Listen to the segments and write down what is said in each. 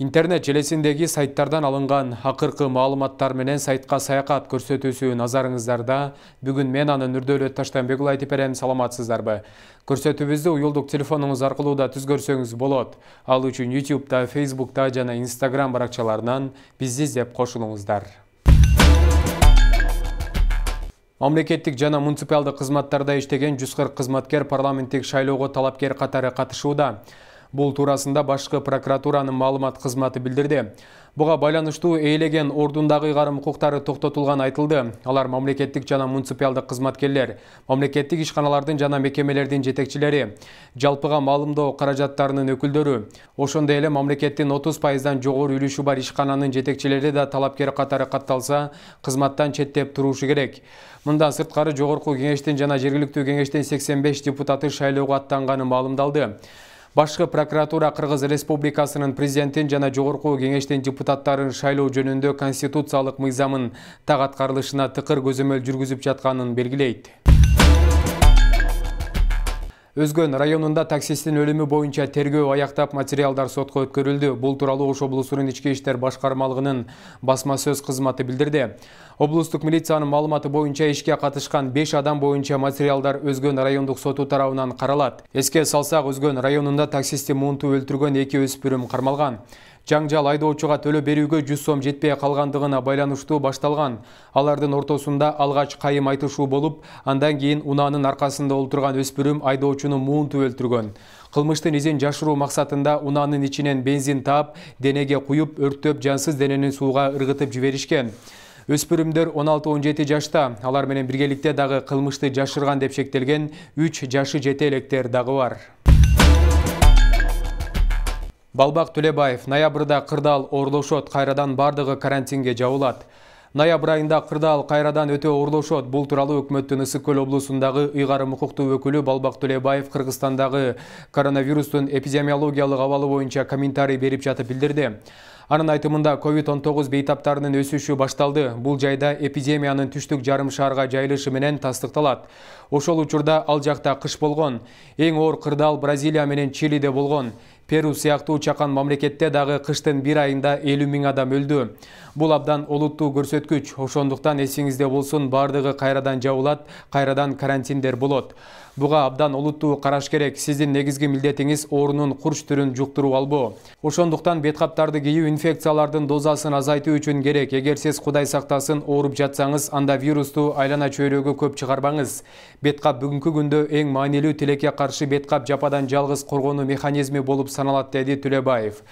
интернет желесиндеги сайттардан алынган акыркы маалыматтар менен сайтка саякат көрсөтүүсү назарыңыздарда бүгүн мен аны нурдөөлөт таштанбек айтып берем саламатсыздарбы көрсөтүүбүздү уюлдук телефонуңуз аркылуу да түзгөрсөңүз болот ал үчүн ютубта фейсбукта жана инстаграм баракчаларынан бизди издеп кошулуңуздар мамлекеттик жана муниципиалдык кызматтарда иштеген жүз кырк кызматкер парламенттик шайлоого талапкер катары катышууда Бұл турасында башқы прокуратураның малымат қызматы білдірді. Бұға байланышту әйлеген ордындағы ғарым құқықтары тоқтатылған айтылды. Алар мамлекеттік жана муниципиалдық қызматкерлер, мамлекеттік ішқаналардың жана мекемелердің жетекчілері, жалпыға малымды қаражаттарының өкілдері, ошонда эле 30%-дан жогору үлүшү бар ишкананын жетекчилери да талапкер қатары катталса, кызматтан четтеп турушу керек. Мындан сырткары жогорку кеңештин жана жергиликтүү кеңештен 85 депутаты шайлоого аттанганы маалымдалды. башкы прокуратура кыргыз республикасынын президентин жана жогорку кеңештин депутаттарын шайлоо жөнүндө конституциялык мыйзамын так аткарылышына тыкыр көзөмөл жүргүзүп жатканын белгилейт өзгөн районунда таксисттин өлүмү боюнча тергөө аяктап материалдар сотко өткөрүлдү бул тууралуу ош облусунун ички иштер башкармалыгынын басма сөз кызматы билдирди облустук милициянын маалыматы боюнча ишке катышкан беш адам боюнча материалдар өзгөн райондук соту тарабынан каралат эске салсак өзгөн районунда таксисти муунтуп өлтүргөн эки өспүрүм кармалган жаңжал айдоочуга төлөп берүүгө жүз сом жетпей калгандыгына байланыштуу башталган алардын ортосунда алгач кайым айтышуу болуп андан кийин унаанын аркасында олтурган өспүрүм айдоочуну муунтуп өлтүргөн кылмыштын изин жашыруу максатында унаанын ичинен бензин таап денеге куюп өрттөп жансыз денени сууга ыргытып жиберишкен өспүрүмдөр он алты он жети жашта алар менен биргеликте дагы кылмышты жашырган деп шектелген үч жашы жете электер дагы бар балбак түлебаев ноябрда кырдаал оорлошот кайрадан баардыгы карантинге жабылат ноябрь айында кырдаал кайрадан өтө оорлошот бул тууралуу өкмөттүн ысык көл облусундагы ыйгарым укуктуу өкүлү балбак түлөбаев кыргызстандагы коронавирустун эпидемиологиялык абалы боюнча комментарий берип жатып билдирди анын айтымында covid он тогуз бейтаптарынын өсүшү башталды бул жайда эпидемиянын түштүк жарым шаарга жайылышы менен тастыкталат ошол учурда ал жакта кыш болгон эң оор кырдаал бразилия менен чилиде болгон перу сыяктуу чакан мамлекетте дагы кыштын бир айында элүү миң адам өлдү бул абдан олуттуу көрсөткүч ошондуктан эсиңизде болсун баардыгы кайрадан жабылат кайрадан карантиндер болот буга абдан олуттуу караш керек сиздин негизги милдетиңиз оорунун курч түрүн жуктуруп албоо ошондуктан бет каптарды кийүү инфекциялардын дозасын азайтуу үчүн керек эгер сиз кудай сактасын ооруп жатсаңыз анда вирусту айлана чөйрөгө көп чыгарбаңыз бет кап бүгүнкү күндө эң маанилүү тилекке каршы бет кап жападан жалгыз коргонуу механизми болуп саналат деди төлөбаев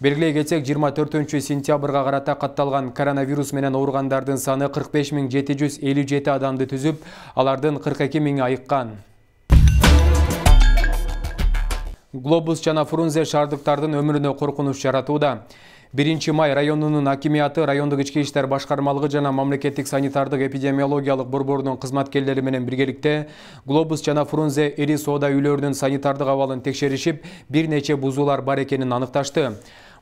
белгилей кетсек жыйырма төртүнчү сентябрга карата катталган коронавирус менен ооругандардын саны кырк беш миң жети жүз элүү жети адамды түзүп алардын кырк эки миңи айыккан глобус жана фрунзе шаардыктардын өмүрүнө коркунуч жаратууда 1 май районунун акимияты райондук ички иштер башкармалыгы жана мамлекеттик санитардык эпидемиологиялык борборунун кызматкерлери менен биргеликте глобус жана фрунзе ири соода үйлөрүнүн санитардык абалын текшеришип бир нече бузуулар бар экенин аныкташты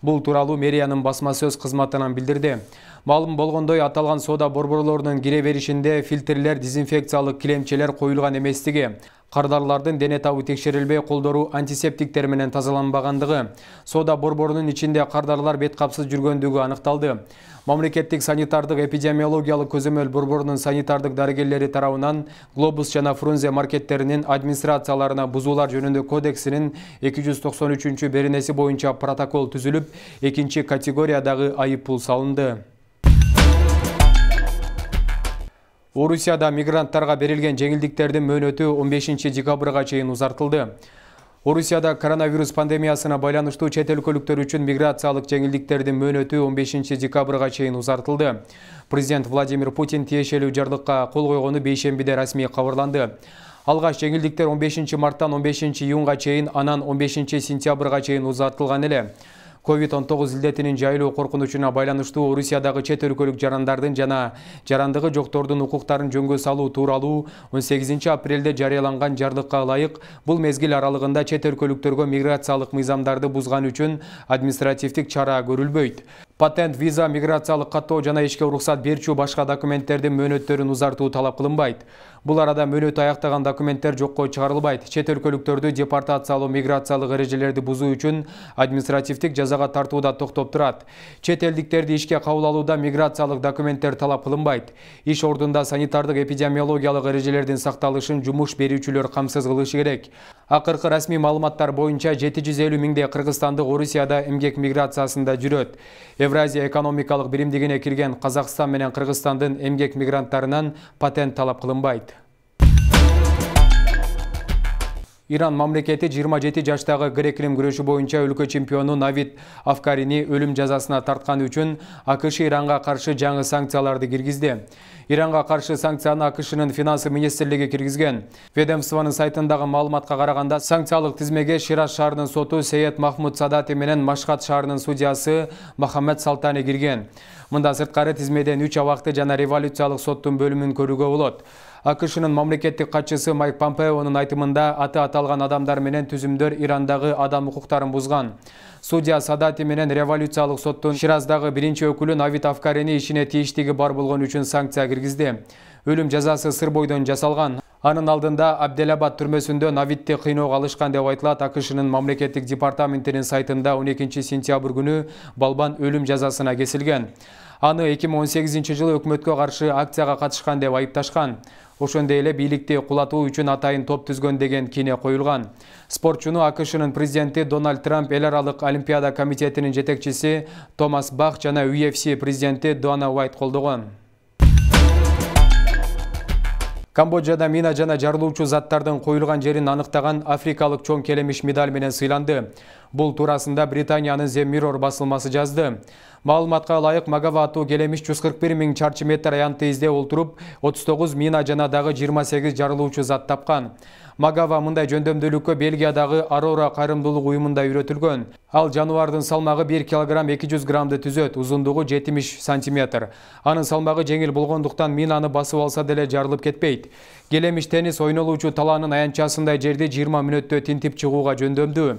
бул тууралуу мэриянын басма сөз кызматынан билдирди маалым болгондой аталган соода борборлорунун кире беришинде фильтрлер дезинфекциялык килемчелер коюлган эместиги қардарлардың дене табы текшерилбей колдору антисептиктер тазаланбағандығы, сода соода борборунун ичинде кардарлар бет капсыз жүргөндүгү аныкталды мамлекеттик санитардык эпидемиологиялык көзөмөл борборунун санитардык дарыгерлери тарауынан глобус жана фрунзе маркеттерінің администрацияларына бұзулар жөнінді кодексінің 293 беренеси боюнча протокол түзүлүп экинчи категориядағы айып пул салынды Орусияда мигранттарға берілген жеңілдіктерді мөнөтү 15 декабрға чейін ұзартылды. Орусияда коронавирус пандемиясына байланыштуу чет өлкөлүктөр үшін үчүн миграциялык жеңилдиктердин мөөнөтү 15 декабрға чейін узартылды. Президент Владимир Путин тиешелүү жарлыкка кол койгону бейшембиде расмий кабарланды. Алгач жеңилдиктер 15 марттан 15 июнга чейин, анан 15 сентябрга чейин узартылган эле. ковид он тогуз илдетинин жайылуу коркунучуна байланыштуу орусиядагы чет өлкөлүк жарандардын жана жарандыгы жоктордун укуктарын жөнгө салуу тууралуу он сегизинчи апрелде жарыяланган жарлыкка ылайык бул мезгил аралыгында чет өлкөлүктөргө миграциялык мыйзамдарды бузган үчүн административдик чара көрүлбөйт Патент, виза, миграциялық қаттау жана ишке уруксат берчү башка документтердин мөөнөттөрүн узартуу талап кылынбайт. Бул арада мөөнөтү аяктаган документтер жокко чыгарылбайт. Чет өлкөлүктөрдү депортациялоо миграциялык эрежелерди бузуу үчүн административдик жазага тартууда токтоп турат. Чет элдиктерди ишке кабыл алууда миграциялык документтер талап кылынбайт. Иш ордунда санитардык эпидемиологиялык эрежелердин сакталышын жумуш берүүчүлөр камсыз кылышы керек. Акыркы расмий маалыматтар боюнча 750 миңдей кыргызстандык Орусияда эмгек миграциясында жүрөт. Евразия экономикалық бірімдегіне келген Қазақстан менен Қырғызстандың емгек мигранттарынан патент талап қылынбайды. иран мамлекети жыйырма жети жаштагы грек рим күрөшү боюнча өлкө чемпиону навид авкарини өлүм жазасына тартканы үчүн акш иранга каршы жаңы санкцияларды киргизди иранга каршы санкцияны акшнын финансы министрлиги киргизген ведомствонун сайтындагы маалыматка караганда санкциялык тизмеге шираз шаарынын соту сеед махмуд садати менен машхат шаарынын судьясы мухаммед салтани кирген мындан сырткары тизмеден үч абакты жана революциялык соттун бөлүмүн көрүүгө болот акшнын мамлекеттик катчысы майк помпеонун айтымында аты аталган адамдар менен түзүмдөр ирандагы адам укуктарын бузган судья садати менен революциялык соттун шираздагы биринчи өкүлү навид авкарини ишине тийиштиги бар болгону үчүн санкция киргизди өлүм жазасы сыр бойдон жасалган анын алдында абделабад түрмөсүндө навидти кыйноого алышкан деп айтылат акшнын мамлекеттик департаментинин сайтында он экинчи сентябрь күнү балбан өлүм жазасына кесилген аны эки миң он сегизинчи жылы өкмөткө каршы акцияга катышкан деп айыпташкан ошондой эле бийликти кулатуу үчүн атайын топ түзгөн деген кине коюлган спортчуну акшнын президенти дональд трамп эл аралык олимпиада комитетинин жетекчиси томас бах жана ufc президенти дуана уайт колдогон камбоджада мина жана жарылуучу заттардын коюлган жерин аныктаган африкалык чоң келемиш медаль менен сыйланды Бұл турасында Британияның The Mirror басылмасы жазды. Малыматқа лайық Магава ату келеміш 141 мін чарчы метр аянты езде олтырып, 39 мина жанадағы 28 жарылуучу зат тапқан. Магава мындай жөндөмдүүлүккө Белгиядағы Арора кайрымдуулук ғойымында үйретілген. Ал жануардың салмағы 1 кг 200 граммды түзөт, ұзындығы 70 сантиметр. Анын салмагы жеңил болгондуктан минаны басы алса деле жарылып кетпейт. Келемиш теннис ойнолуучу таланың аянчасында жерде 20 мүнөттө тинтип чыгууга жөндөмдүү.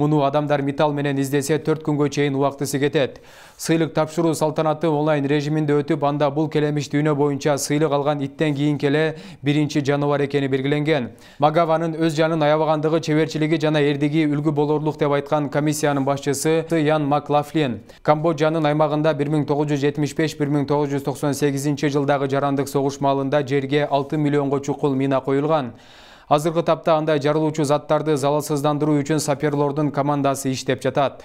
Мұны адамдар металл менен издесе 4 күнгө чейин убактысы кетет. Сыйлык тапшыруу салтанаты онлайн режиминде өтүп, анда бул келемиш дүйнө боюнча сыйлык алган иттен кейін келе 1 жаныбар экени белгиленген. Магаванын өз жанын аябагандыгы чеберчилиги жана эрдиги үлгү болорлук деп айткан комиссиянын башчысы Ян Маклафлин Камбоджанын аймагында 1975-1998 жылдагы жарандык согуш маалында жерге 6 миллионго чукул мина коюлган. азыркы тапта андай жарылуучу заттарды залалсыздандыруу үчүн саперлордун командасы иштеп жатат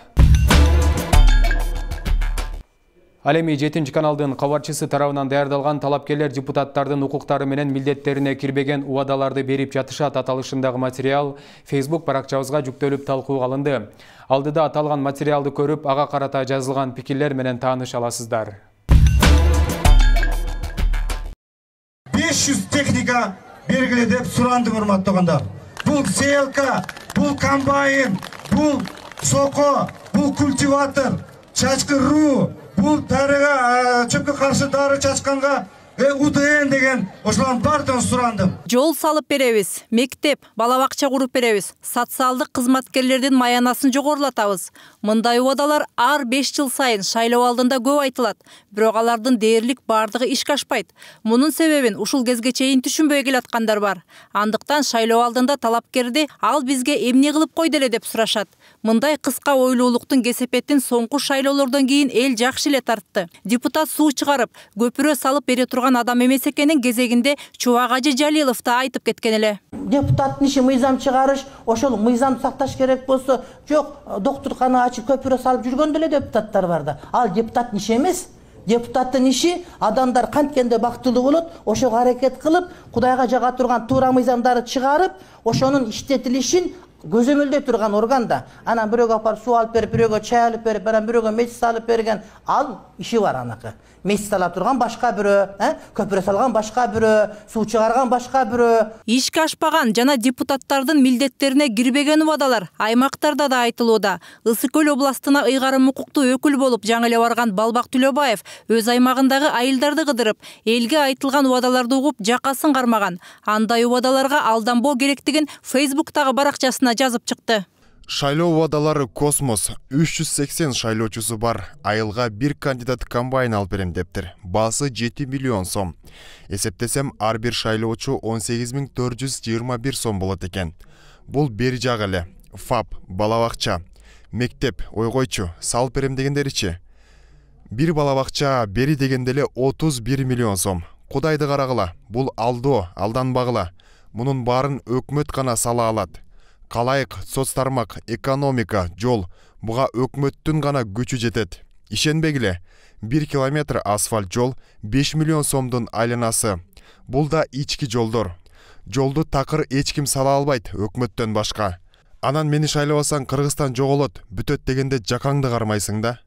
ал эми жетинчи каналдын кабарчысы тарабынан даярдалган талапкерлер депутаттардын укуктары менен милдеттерине кирбеген убадаларды берип жатышат аталышындагы материал фейсбук баракчабызга жүктөлүп талкууга алынды алдыда аталган материалды көрүп ага карата жазылган пикирлер менен тааныша аласыздар беш жүз техника белгілі деп құрметті құрматтағандар бұл селка бұл комбайн бұл соқо, бұл культиватор шашқы ру бұл дәріға э, қарсы дары шашқанға удн деген ошолордун баардыгын сурандым жол салып беребиз мектеп бала бакча куруп беребиз социалдык кызматкерлердин маянасын жогорулатабыз мындай убадалар ар беш жыл сайын шайлоо алдында көп айтылат бирок алардын дээрлик баардыгы ишке ашпайт мунун себебин ушул кезге чейин түшүнбөй бар андыктан шайлоо алдында талапкерди ал бізге эмне кылып койду эле деп сурашат мындай қысқа ойлуулуктун кесепетин соңку шайлоолордон кейін эл жакшы эле тартты депутат суу чыгарып көпүрө салып бере турган адам эмес экенин кезегинде чубак жалилов да айтып кеткен эле депутаттын иши мыйзам чыгарыш ошол мыйзамды сакташ керек болсо жок доктуркана ачып көпүрө салып жүргөндө эле депутаттар бар да ал депутаттын иши эмес депутаттын иши адамдар канткенде бактылуу болот ошого аракет кылып кудайга жага турган туура мыйзамдарды чыгарып ошонун иштетилишин көзөмөлдөй турган орган да анан бирөөгө алып барып суу алып берип бирөөгө чай алып берип анан бирөөгө мечит салып берген ал иши бар аныкы мешіт салап тұрған башқа бірі ә? көпір салған башқа бірі су шығарған башқа бірі ешкі ашпаған жана депутаттардын милдеттерине кирбеген убадалар аймактарда да айтылууда ысык көл областына ыйгарым укуктуу өкүл болуп жаңы эле барган балбак түлөбаев өз аймагындагы айылдарды кыдырып элге айтылган убадаларды угуп жакасын кармаган андай убадаларга алданбоо керектигин фейсбуктагы баракчасына жазып чыкты шайлоо убадалары космос үч жүз сексен шайлоочусу бар айылга бир кандидат комбайн алып берем дептир баасы жети миллион сом эсептесем ар бир шайлоочу он сегиз миң төрт жүз жыйырма бир сом болот экен бул бери жагы эле фап бала бакча мектеп ойгойчу салып берем дегендеричи бир бала бакча бери дегенде эле отуз бир миллион сом кудайды карагыла бул алдоо алданбагыла мунун баарын өкмөт гана сала алат Қалайық, соц экономика жол бұға өкмөттүн ғана күчү жетет ишенбегиле бир километр асфальт жол 5 миллион сомдун айланасы бул да ички жолдор жолду такыр эч ким сала албайт өкмөттөн башка анан мени шайлабасаң кыргызстан жоголот бүтөт дегенде жакаңды кармайсың да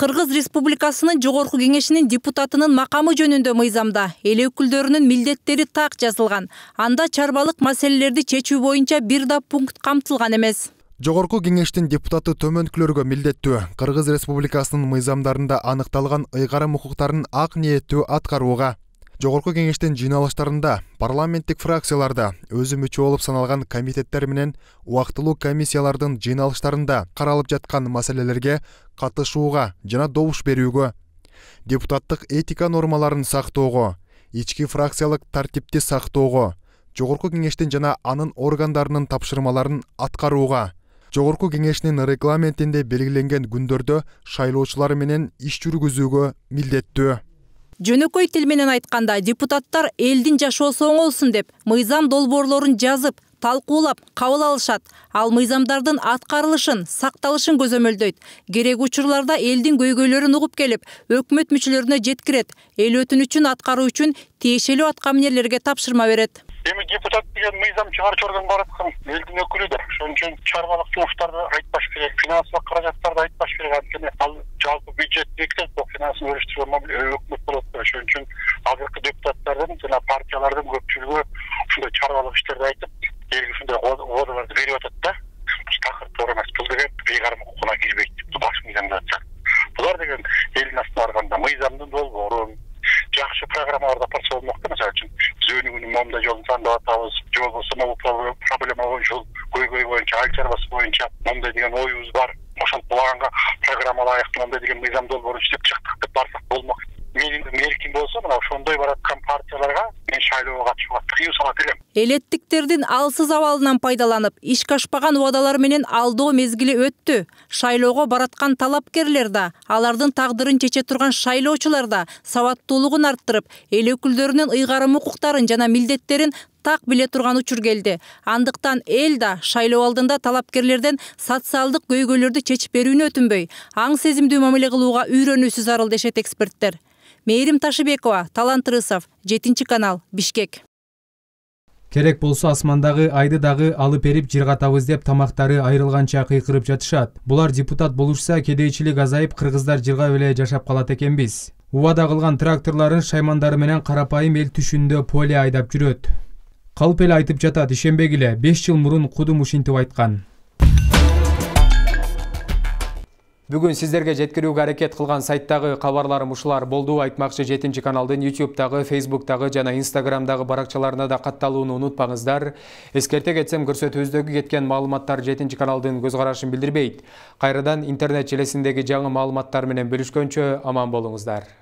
кыргыз республикасынын жогорку кеңешинин депутатынын макамы жөнүндө мыйзамда эл өкүлдөрүнүн милдеттери так жазылган анда чарбалык маселелерди чечүү боюнча бир да пункт камтылган эмес жогорку кеңештин депутаты төмөнкүлөргө милдеттүү кыргыз республикасынын мыйзамдарында аныкталган ыйгарым укуктарын ак ниеттүү аткарууга жогорку кеңештин жыйналыштарында парламенттик фракцияларда өзү мүчө болуп саналган комитеттер менен убактылуу комиссиялардын жыйналыштарында каралып жаткан маселелерге катышууга жана добуш берүүгө депутаттык этика нормаларын сактоого ички фракциялык тартипти сактоого жогорку кеңештин жана анын органдарынын тапшырмаларын аткарууга жогорку кеңешинин регламентинде белгиленген күндөрдө шайлоочулар менен иш жүргүзүүгө милдеттүү жөнөкөй тил менен айтканда депутаттар элдин жашоосу оңолсун деп мыйзам долбоорлорун жазып талкуулап кабыл алышат ал мыйзамдардын аткарылышын сакталышын көзөмөлдөйт керек учурларда элдин көйгөйлөрүн угуп келип өкмөт мүчөлөрүнө жеткирет эл өтүнүчүн аткаруу үчүн тиешелүү аткаминерлерге тапшырма берет Эми депутат деген мыйзам чыгарчу органга барып элдин өкүлү да ошон үчүн чыгармалык жумуштарды айтпаш керек финансылык каражаттарды айтпаш керек анткени ал жалпы бюджеттиктен бул финансын бөлүштүргөн өкмөт болот да ошон үчүн азыркы депутаттардын жана партиялардын көпчүлүгү ушундай чарбалык иштерди айтып элге ушундай оозаларды берип атат да тақырып туура эмес бул деген бейкар укугуна кирбейт бул баш мыйзамда жатат булар деген элдин астына барганда мыйзамдын долбоору проекттер бас боюнча мындай деген оюбуз бар ошентип булаганга программа ылайыктуу мындай деген мыйзам долбоорун иштеп чыктык деп барсак болмок менин эркин болсо мына ошондой бараткан партияларга мен шайлоого катышууга тыюу салат элем элеттиктердин алсыз абалынан пайдаланып ишке ашпаган убадалар менен алдоо мезгили өттү шайлоого бараткан талапкерлер да алардын тагдырын чече турган шайлоочулар да сабаттуулугун арттырып эл өкүлдөрүнүн ыйгарым укуктарын жана милдеттерин так биле турган учур келди андыктан эл да шайлоо алдында талапкерлерден социалдык көйгөйлөрдү чечип берүүнү өтүнбөй аң сезимдүү мамиле кылууга үйрөнүүсү зарыл дешет эксперттер мээрим ташыбекова талант рысов жетинчи канал бишкек керек болсо асмандагы айды дагы алып берип жыргатабыз деп тамактары айрылганча кыйкырып жатышат булар депутат болушса кедейчилик азайып кыргыздар жыргап эле жашап калат экенбиз убада кылган тракторлорун шаймандары менен карапайым эл түшүндө поле айдап жүрөт калп эле айтып жатат ишенбегиле беш жыл мурун кудум ушинтип айткан бүгүн сиздерге жеткирүүгө аракет кылган сайттагы кабарларым ушулар болду айтмакчы жетинчи каналдын ютубтагы фейсбуктагы жана инстаграмдагы баракчаларына да катталууну унутпаңыздар эскерте кетсем көрсөтүүбүздөгү кеткен маалыматтар жетинчи каналдын көз карашын билдирбейт кайрадан интернет желесиндеги жаңы маалыматтар менен бөлүшкөнчө аман болуңуздар